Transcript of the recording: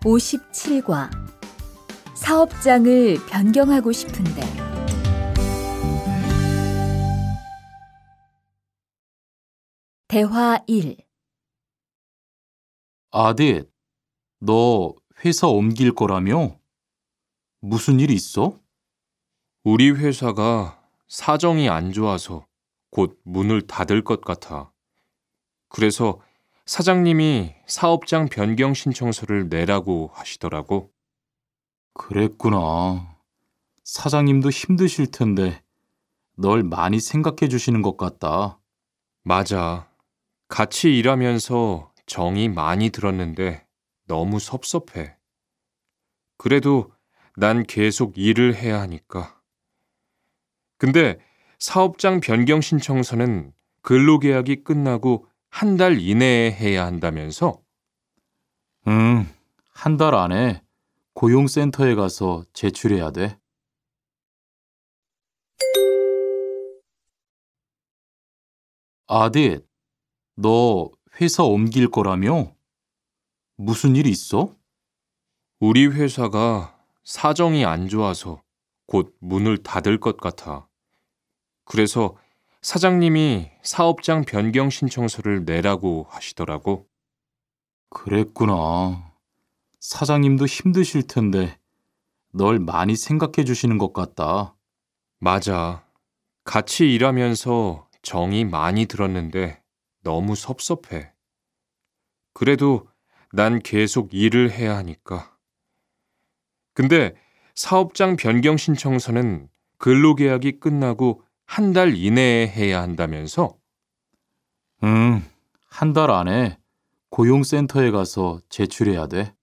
57과 사업장을 변경하고 싶은데 대화 1아들너 회사 옮길 거라며? 무슨 일 있어? 우리 회사가 사정이 안 좋아서 곧 문을 닫을 것 같아. 그래서 사장님이 사업장 변경 신청서를 내라고 하시더라고. 그랬구나. 사장님도 힘드실 텐데 널 많이 생각해 주시는 것 같다. 맞아. 같이 일하면서 정이 많이 들었는데 너무 섭섭해. 그래도 난 계속 일을 해야 하니까. 근데 사업장 변경 신청서는 근로계약이 끝나고 한달 이내에 해야 한다면서? 음, 한 달 안에 고용센터에 가서 제출해야 돼. 아딧, 너 회사 옮길 거라며? 무슨 일 있어? 우리 회사가 사정이 안 좋아서 곧 문을 닫을 것 같아. 그래서 사장님이 사업장 변경 신청서를 내라고 하시더라고. 그랬구나. 사장님도 힘드실 텐데 널 많이 생각해 주시는 것 같다. 맞아. 같이 일하면서 정이 많이 들었는데 너무 섭섭해. 그래도 난 계속 일을 해야 하니까. 근데 사업장 변경 신청서는 근로계약이 끝나고 한달 이내에 해야 한다면서? 음, 한 달 안에 고용센터에 가서 제출해야 돼.